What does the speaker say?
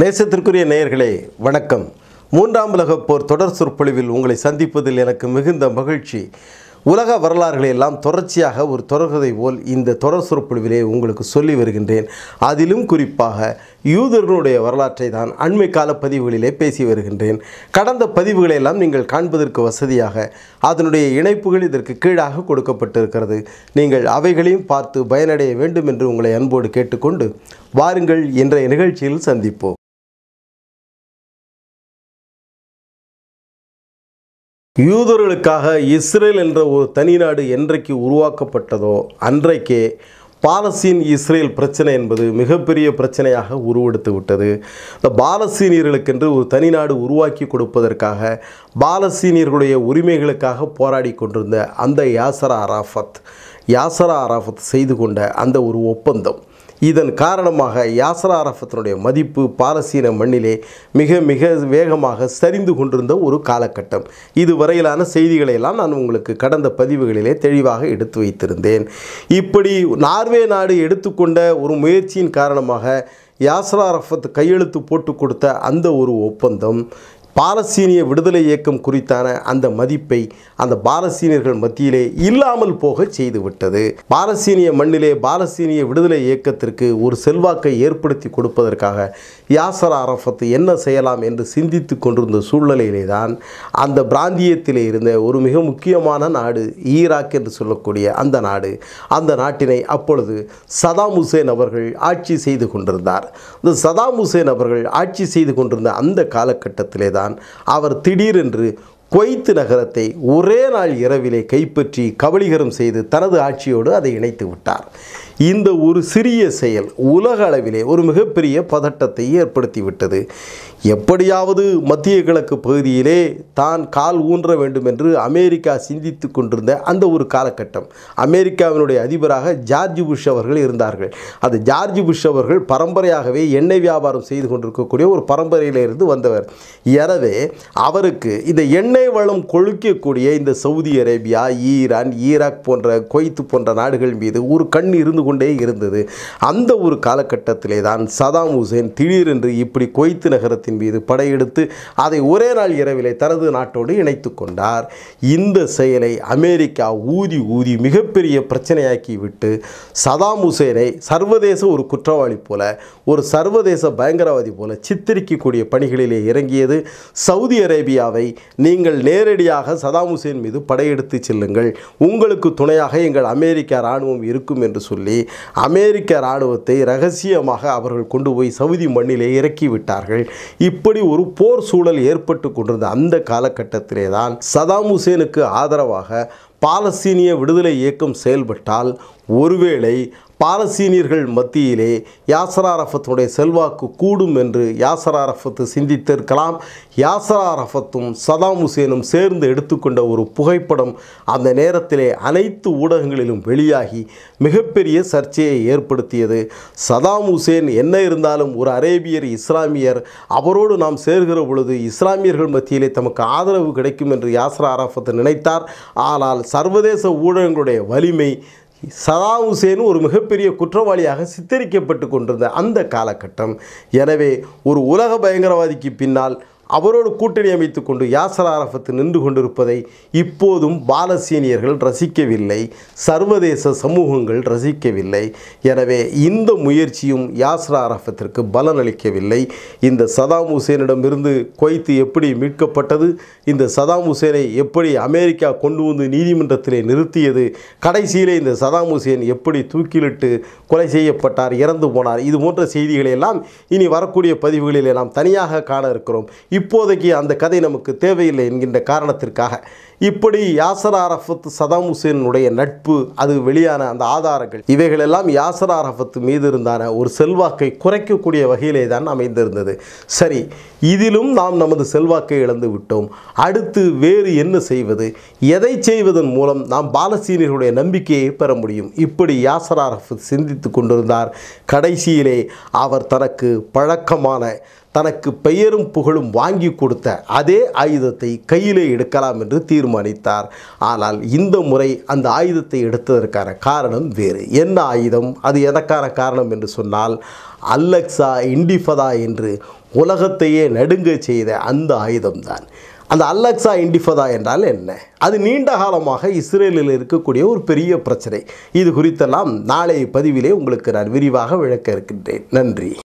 நேசத்திற்குரிய நேயர்களே வணக்கம் மூன்றாம் உலகப் போர் தொடர் சொற்பொழிவில் உங்களை சந்திப்பதில் எனக்கு மிகுந்த மகிழ்ச்சி உலக வரலாறுகளை எல்லாம் தொடர்ச்சியாக ஒரு தொடர்கதை போல் இந்த தொடர் சொற்பொழிவிலே உங்களுக்கு சொல்லி வருகின்றேன் அதிலும் குறிப்பாக யூதர்களுடைய வரலாற்றை தான் அண்மை கால பதிவுகளிலே பேசி வருகின்றேன் கடந்த பதிவுகளை எல்லாம் நீங்கள் காண்பதற்கு வசதியாக அதனுடைய இணைப்புகள் இதற்கு கீழாக கொடுக்கப்பட்டிருக்கிறது நீங்கள் அவைகளையும் பார்த்து பயனடைய வேண்டும் என்று உங்களை அன்போடு கேட்டுக்கொண்டு வாருங்கள் என்ற நிகழ்ச்சியில் சந்திப்போம் யூதர்களுக்காக இஸ்ரேல் என்ற ஒரு தனி நாடு என்றைக்கு உருவாக்கப்பட்டதோ அன்றைக்கே பாலஸ்தீன் இஸ்ரேல் பிரச்சனை என்பது மிகப்பெரிய பிரச்சனையாக உருவெடுத்து விட்டது இந்த பாலஸ்தீனியர்களுக்கென்று ஒரு தனி நாடு உருவாக்கி கொடுப்பதற்காக பாலஸ்தீனியர்களுடைய உரிமைகளுக்காக போராடி கொண்டிருந்த அந்த யாசரா அராஃபத் யாசரா அராஃபத் செய்து கொண்ட அந்த ஒரு ஒப்பந்தம் இதன் காரணமாக யாசரா அரஃபத்தினுடைய மதிப்பு பாரசீன மண்ணிலே மிக மிக வேகமாக சரிந்து கொண்டிருந்த ஒரு காலகட்டம் இது வரையிலான செய்திகளை எல்லாம் நான் உங்களுக்கு கடந்த பதிவுகளிலே தெளிவாக எடுத்து வைத்திருந்தேன் இப்படி நார்வே நாடு எடுத்துக்கொண்ட ஒரு முயற்சியின் காரணமாக யாசரா அரஃபத் கையெழுத்து போட்டு கொடுத்த அந்த ஒரு ஒப்பந்தம் பாலஸ்தீனிய விடுதலை இயக்கம் குறித்தான அந்த மதிப்பை அந்த பாலஸ்தீனியர்கள் மத்தியிலே இல்லாமல் போக செய்துவிட்டது பாலஸ்தீனிய மண்ணிலே பாலஸ்தீனிய விடுதலை இயக்கத்திற்கு ஒரு செல்வாக்கை ஏற்படுத்தி கொடுப்பதற்காக யாசர் அரஃபத் என்ன செய்யலாம் என்று சிந்தித்து கொண்டிருந்த சூழ்நிலையிலே தான் அந்த பிராந்தியத்திலே இருந்த ஒரு மிக முக்கியமான நாடு ஈராக் என்று சொல்லக்கூடிய அந்த நாடு அந்த நாட்டினை அப்பொழுது சதாம் ஹுசேன் அவர்கள் ஆட்சி செய்து கொண்டிருந்தார் இந்த சதாம் ஹுசேன் அவர்கள் ஆட்சி செய்து கொண்டிருந்த அந்த காலகட்டத்திலே தான் போதுதான் அவர் திடீரென்று கொய்த்து நகரத்தை ஒரே நாள் இரவிலே கைப்பற்றி கபலீகரம் செய்து தனது ஆட்சியோடு அதை இணைத்து விட்டார் இந்த ஒரு சிறிய செயல் உலக அளவிலே ஒரு மிகப்பெரிய பதட்டத்தை ஏற்படுத்திவிட்டது எப்படியாவது மத்திய கிழக்கு பகுதியிலே தான் கால் ஊன்ற வேண்டும் என்று அமெரிக்கா சிந்தித்து கொண்டிருந்த அந்த ஒரு காலகட்டம் அமெரிக்காவினுடைய அதிபராக ஜார்ஜ் புஷ் அவர்கள் இருந்தார்கள் அது ஜார்ஜ் புஷ் அவர்கள் பரம்பரையாகவே எண்ணெய் வியாபாரம் செய்து கொண்டிருக்கக்கூடிய ஒரு பரம்பரையிலிருந்து வந்தவர் எனவே அவருக்கு இந்த எண்ணெய் வளம் கொழுக்கக்கூடிய இந்த சவுதி அரேபியா ஈரான் ஈராக் போன்ற கொய்த்து போன்ற நாடுகள் மீது ஒரு கண் இருந்து கொண்டே இருந்தது அந்த ஒரு காலகட்டத்திலே தான் சதாம் ஹுசேன் திடீரென்று இப்படி கொய்த்து நகரத்தின் தேசத்தின் மீது படையெடுத்து அதை ஒரே நாள் இரவிலே தனது நாட்டோடு இணைத்து கொண்டார் இந்த செயலை அமெரிக்கா ஊதி ஊதி மிகப்பெரிய பிரச்சனையாக்கி விட்டு சதாம் ஹுசேனை சர்வதேச ஒரு குற்றவாளி போல ஒரு சர்வதேச பயங்கரவாதி போல சித்தரிக்கக்கூடிய பணிகளிலே இறங்கியது சவுதி அரேபியாவை நீங்கள் நேரடியாக சதாம் ஹுசேன் மீது படையெடுத்து செல்லுங்கள் உங்களுக்கு துணையாக எங்கள் அமெரிக்க இராணுவம் இருக்கும் என்று சொல்லி அமெரிக்க இராணுவத்தை ரகசியமாக அவர்கள் கொண்டு போய் சவுதி மண்ணிலே இறக்கிவிட்டார்கள் இப்படி ஒரு போர் சூழல் ஏற்பட்டு கொண்டிருந்த அந்த காலகட்டத்திலே தான் சதாம் ஹுசேனுக்கு ஆதரவாக பாலஸ்தீனிய விடுதலை இயக்கம் செயல்பட்டால் ஒருவேளை பாலஸ்தீனியர்கள் மத்தியிலே யாசர் செல்வாக்கு கூடும் என்று யாசர் அரஃபத்து சிந்தித்திருக்கலாம் யாசர் சதாம் ஹுசேனும் சேர்ந்து எடுத்துக்கொண்ட ஒரு புகைப்படம் அந்த நேரத்திலே அனைத்து ஊடகங்களிலும் வெளியாகி மிகப்பெரிய சர்ச்சையை ஏற்படுத்தியது சதாம் ஹுசேன் என்ன இருந்தாலும் ஒரு அரேபியர் இஸ்லாமியர் அவரோடு நாம் சேர்கிற பொழுது இஸ்லாமியர்கள் மத்தியிலே தமக்கு ஆதரவு கிடைக்கும் என்று யாசரா அரஃபத்து நினைத்தார் ஆனால் சர்வதேச ஊடகங்களுடைய வலிமை சதாம் ஹுசேன் ஒரு மிகப்பெரிய குற்றவாளியாக சித்தரிக்கப்பட்டு கொண்டிருந்த அந்த காலகட்டம் எனவே ஒரு உலக பயங்கரவாதிக்கு பின்னால் அவரோடு கூட்டணி அமைத்து கொண்டு யாசர் அரஃபத்து நின்று கொண்டிருப்பதை இப்போதும் பாலசீனியர்கள் ரசிக்கவில்லை சர்வதேச சமூகங்கள் ரசிக்கவில்லை எனவே இந்த முயற்சியும் யாசர் அரஃபத்திற்கு பலனளிக்கவில்லை இந்த சதாம் ஹுசேனிடமிருந்து குவைத்து எப்படி மீட்கப்பட்டது இந்த சதாம் ஹுசேனை எப்படி அமெரிக்கா கொண்டு வந்து நீதிமன்றத்திலே நிறுத்தியது கடைசியிலே இந்த சதாம் ஹுசேன் எப்படி தூக்கிலிட்டு கொலை செய்யப்பட்டார் இறந்து போனார் இது போன்ற செய்திகளை எல்லாம் இனி வரக்கூடிய பதிவுகளிலே நாம் தனியாக காண இருக்கிறோம் இப்போதைக்கு அந்த கதை நமக்கு தேவையில்லை என்கின்ற காரணத்திற்காக இப்படி யாசர் அரஃபத் சதாம் உசேனுடைய நட்பு அது வெளியான அந்த ஆதாரங்கள் இவைகளெல்லாம் யாசர் அரஃபத் மீது இருந்தான ஒரு செல்வாக்கை குறைக்கக்கூடிய வகையிலே தான் அமைந்திருந்தது சரி இதிலும் நாம் நமது செல்வாக்கை இழந்து விட்டோம் அடுத்து வேறு என்ன செய்வது எதை செய்வதன் மூலம் நாம் பாலசீனர்களுடைய நம்பிக்கையை பெற முடியும் இப்படி யாசர் அரஃபத் சிந்தித்து கொண்டிருந்தார் கடைசியிலே அவர் தனக்கு பழக்கமான தனக்கு பெயரும் புகழும் வாங்கி கொடுத்த அதே ஆயுதத்தை கையிலே எடுக்கலாம் என்று தீர்மானித்தார் ஆனால் இந்த முறை அந்த ஆயுதத்தை எடுத்ததற்கான காரணம் வேறு என்ன ஆயுதம் அது எதற்கான காரணம் என்று சொன்னால் அல்லக்ஸா இண்டிஃபதா என்று உலகத்தையே நடுங்க செய்த அந்த ஆயுதம்தான் அந்த அல்லக்ஸா இண்டிஃபதா என்றால் என்ன அது நீண்ட காலமாக இஸ்ரேலில் இருக்கக்கூடிய ஒரு பெரிய பிரச்சனை இது குறித்தெல்லாம் நாளைய பதிவிலே உங்களுக்கு நான் விரிவாக விளக்க இருக்கின்றேன் நன்றி